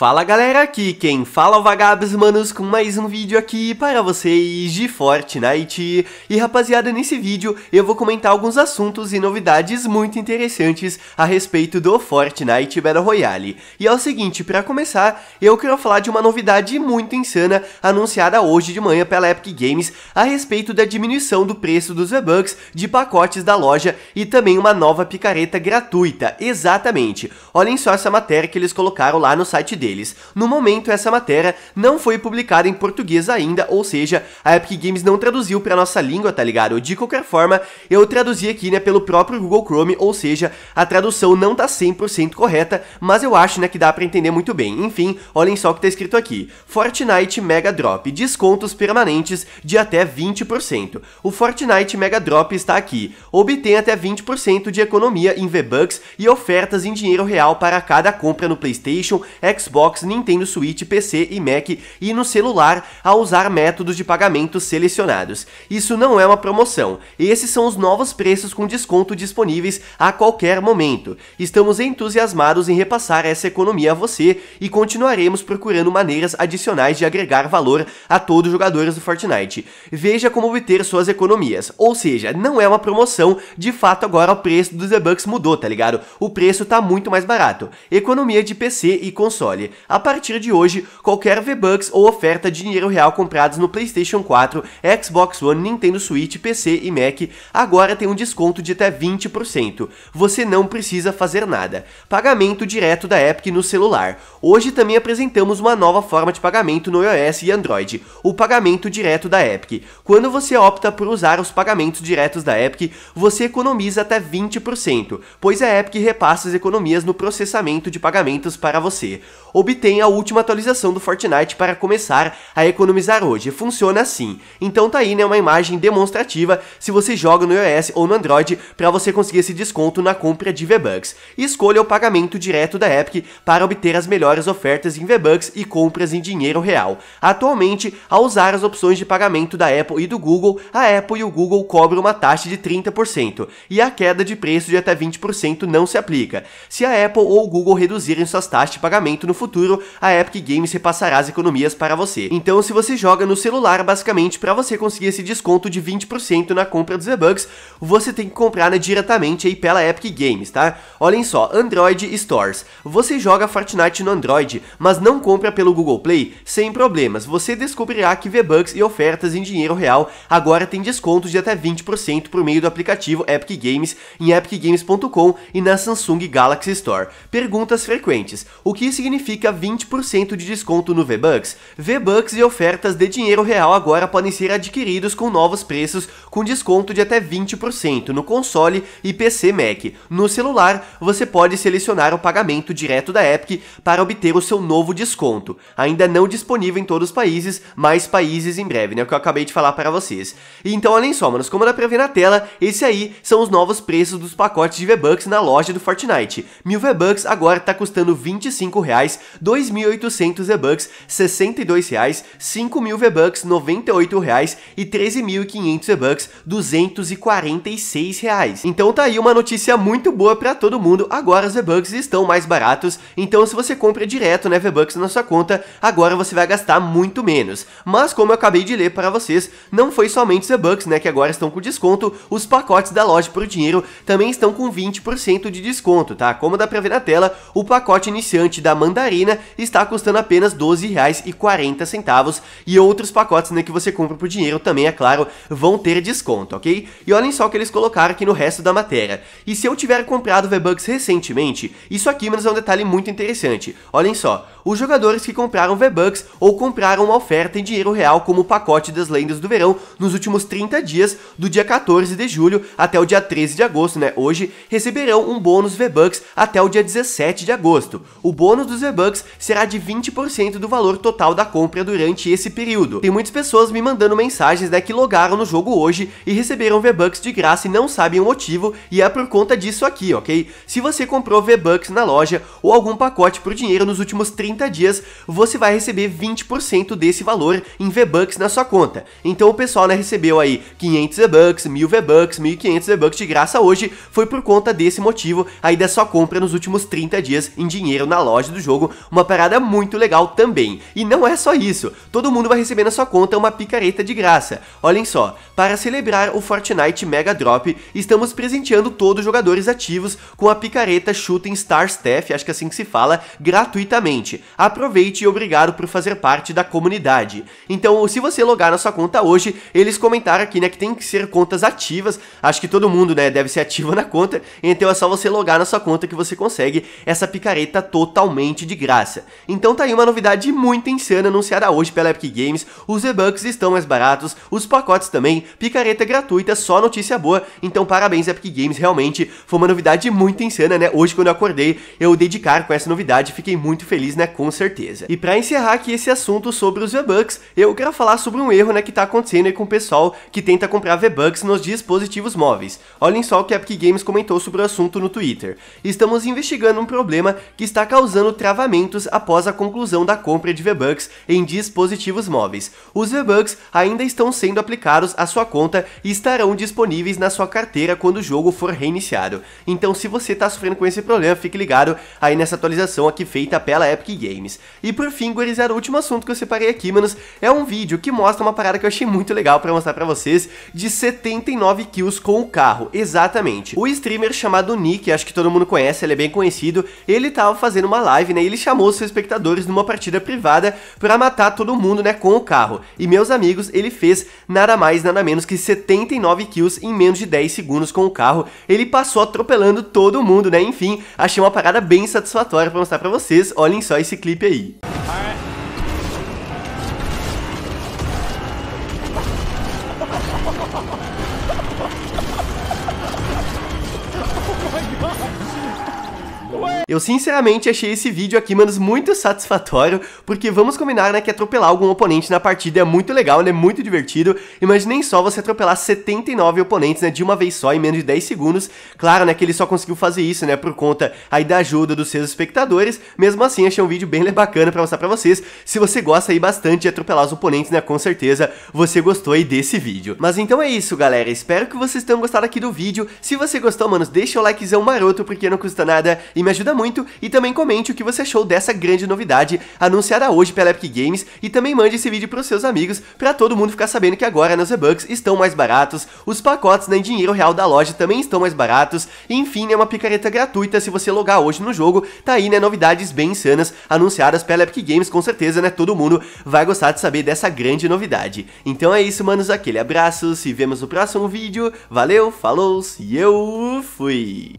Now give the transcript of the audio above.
Fala galera, aqui quem fala é o Vagabes, Manos com mais um vídeo aqui para vocês de Fortnite. E rapaziada, nesse vídeo eu vou comentar alguns assuntos e novidades muito interessantes a respeito do Fortnite Battle Royale. E é o seguinte, para começar, eu quero falar de uma novidade muito insana anunciada hoje de manhã pela Epic Games a respeito da diminuição do preço dos V-Bucks de pacotes da loja e também uma nova picareta gratuita, exatamente. Olhem só essa matéria que eles colocaram lá no site deles deles. No momento, essa matéria não foi publicada em português ainda, ou seja, a Epic Games não traduziu pra nossa língua, tá ligado? De qualquer forma, eu traduzi aqui, né, pelo próprio Google Chrome, ou seja, a tradução não tá 100% correta, mas eu acho, né, que dá pra entender muito bem. Enfim, olhem só o que tá escrito aqui. Fortnite Mega Drop, descontos permanentes de até 20%. O Fortnite Mega Drop está aqui. Obtém até 20% de economia em V-Bucks e ofertas em dinheiro real para cada compra no PlayStation, Xbox Xbox, Nintendo Switch, PC e Mac e no celular a usar métodos de pagamento selecionados. Isso não é uma promoção, esses são os novos preços com desconto disponíveis a qualquer momento. Estamos entusiasmados em repassar essa economia a você e continuaremos procurando maneiras adicionais de agregar valor a todos os jogadores do Fortnite. Veja como obter suas economias, ou seja, não é uma promoção, de fato agora o preço dos debugs mudou, tá ligado? O preço tá muito mais barato. Economia de PC e console console. A partir de hoje, qualquer V-Bucks ou oferta de dinheiro real comprados no PlayStation 4, Xbox One, Nintendo Switch, PC e Mac agora tem um desconto de até 20%. Você não precisa fazer nada. Pagamento direto da Epic no celular. Hoje também apresentamos uma nova forma de pagamento no iOS e Android, o pagamento direto da Epic. Quando você opta por usar os pagamentos diretos da Epic, você economiza até 20%, pois a Epic repassa as economias no processamento de pagamentos para você obtém a última atualização do Fortnite para começar a economizar hoje. Funciona assim. Então tá aí, né, uma imagem demonstrativa se você joga no iOS ou no Android para você conseguir esse desconto na compra de V-Bucks. Escolha o pagamento direto da Epic para obter as melhores ofertas em V-Bucks e compras em dinheiro real. Atualmente, ao usar as opções de pagamento da Apple e do Google, a Apple e o Google cobram uma taxa de 30% e a queda de preço de até 20% não se aplica. Se a Apple ou o Google reduzirem suas taxas de pagamento no futuro, a Epic Games repassará as economias para você. Então, se você joga no celular, basicamente, para você conseguir esse desconto de 20% na compra dos V-Bucks, você tem que comprar né, diretamente aí pela Epic Games, tá? Olhem só, Android Stores. Você joga Fortnite no Android, mas não compra pelo Google Play? Sem problemas, você descobrirá que V-Bucks e ofertas em dinheiro real agora tem descontos de até 20% por meio do aplicativo Epic Games em epicgames.com e na Samsung Galaxy Store. Perguntas frequentes. O que significa significa 20% de desconto no V-Bucks. V-Bucks e ofertas de dinheiro real agora podem ser adquiridos com novos preços, com desconto de até 20% no console e PC Mac. No celular, você pode selecionar o pagamento direto da Epic para obter o seu novo desconto. Ainda não disponível em todos os países, mais países em breve, né? É o que eu acabei de falar para vocês. Então, olhem só, manos, como dá pra ver na tela, esse aí são os novos preços dos pacotes de V-Bucks na loja do Fortnite. Mil V-Bucks agora tá custando 25 reais 2.800 V-Bucks, 62, reais, 5.000 V-Bucks, 98 reais, e 13.500 V-Bucks, 246. Reais. Então tá aí uma notícia muito boa para todo mundo, agora os V-Bucks estão mais baratos, então se você compra direto né, V-Bucks na sua conta, agora você vai gastar muito menos. Mas como eu acabei de ler para vocês, não foi somente os V-Bucks né, que agora estão com desconto, os pacotes da loja por dinheiro também estão com 20% de desconto, tá? Como dá pra ver na tela, o pacote iniciante da Mandarim Catarina está custando apenas R$12,40 e outros pacotes né, que você compra por dinheiro também, é claro, vão ter desconto, ok? E olhem só o que eles colocaram aqui no resto da matéria. E se eu tiver comprado V-Bucks recentemente, isso aqui menos é um detalhe muito interessante. Olhem só, os jogadores que compraram V-Bucks ou compraram uma oferta em dinheiro real como o pacote das lendas do verão nos últimos 30 dias, do dia 14 de julho até o dia 13 de agosto, né, hoje, receberão um bônus V-Bucks até o dia 17 de agosto. O bônus dos V-Bucks Starbucks será de 20% do valor total da compra durante esse período. Tem muitas pessoas me mandando mensagens né, que logaram no jogo hoje e receberam V-Bucks de graça e não sabem o motivo, e é por conta disso aqui, ok? Se você comprou V-Bucks na loja ou algum pacote por dinheiro nos últimos 30 dias, você vai receber 20% desse valor em V-Bucks na sua conta. Então o pessoal né, recebeu aí 500 V-Bucks, 1000 V-Bucks, 1500 V-Bucks de graça hoje, foi por conta desse motivo aí da sua compra nos últimos 30 dias em dinheiro na loja do jogo, uma parada muito legal também. E não é só isso, todo mundo vai receber na sua conta uma picareta de graça. Olhem só, para celebrar o Fortnite Mega Drop, estamos presenteando todos os jogadores ativos com a picareta Shooting Star Staff, acho que é assim que se fala, gratuitamente. Aproveite e obrigado por fazer parte da comunidade. Então, se você logar na sua conta hoje, eles comentaram aqui, né, que tem que ser contas ativas. Acho que todo mundo, né, deve ser ativo na conta. Então é só você logar na sua conta que você consegue essa picareta totalmente de graça. Então tá aí uma novidade muito insana anunciada hoje pela Epic Games, os V bucks estão mais baratos, os pacotes também, picareta gratuita, só notícia boa, então parabéns Epic Games, realmente foi uma novidade muito insana, né? Hoje quando eu acordei, eu dei de cara com essa novidade, fiquei muito feliz, né? Com certeza. E pra encerrar aqui esse assunto sobre os V-Bucks, eu quero falar sobre um erro, né, que tá acontecendo aí com o pessoal que tenta comprar V-Bucks nos dispositivos móveis. Olhem só o que a Epic Games comentou sobre o assunto no Twitter. Estamos investigando um problema que está causando travamento após a conclusão da compra de V-Bucks em dispositivos móveis. Os V-Bucks ainda estão sendo aplicados à sua conta e estarão disponíveis na sua carteira quando o jogo for reiniciado. Então se você está sofrendo com esse problema, fique ligado aí nessa atualização aqui feita pela Epic Games. E por fim, gurizada, o último assunto que eu separei aqui, manos, é um vídeo que mostra uma parada que eu achei muito legal para mostrar para vocês, de 79 kills com o carro, exatamente. O streamer chamado Nick, acho que todo mundo conhece, ele é bem conhecido, ele tava fazendo uma live, né, ele chamou seus espectadores numa partida privada para matar todo mundo, né, com o carro. E meus amigos, ele fez nada mais nada menos que 79 kills em menos de 10 segundos com o carro. Ele passou atropelando todo mundo, né? Enfim, achei uma parada bem satisfatória para mostrar para vocês. Olhem só esse clipe aí. Eu sinceramente achei esse vídeo aqui, manos, muito satisfatório, porque vamos combinar, né, que atropelar algum oponente na partida é muito legal, né, muito divertido. Imaginem só você atropelar 79 oponentes, né, de uma vez só, em menos de 10 segundos. Claro, né, que ele só conseguiu fazer isso, né, por conta aí da ajuda dos seus espectadores. Mesmo assim, achei um vídeo bem bacana pra mostrar pra vocês. Se você gosta aí bastante de atropelar os oponentes, né, com certeza você gostou aí desse vídeo. Mas então é isso, galera. Espero que vocês tenham gostado aqui do vídeo. Se você gostou, manos, deixa o likezão maroto, porque não custa nada e me ajuda muito muito e também comente o que você achou dessa grande novidade anunciada hoje pela Epic Games e também mande esse vídeo para os seus amigos para todo mundo ficar sabendo que agora nos e bucks estão mais baratos, os pacotes né, em dinheiro real da loja também estão mais baratos, e, enfim, é uma picareta gratuita se você logar hoje no jogo, tá aí, né, novidades bem insanas anunciadas pela Epic Games, com certeza, né, todo mundo vai gostar de saber dessa grande novidade. Então é isso, manos, aquele abraço, se vemos no próximo vídeo, valeu, falou, e eu fui!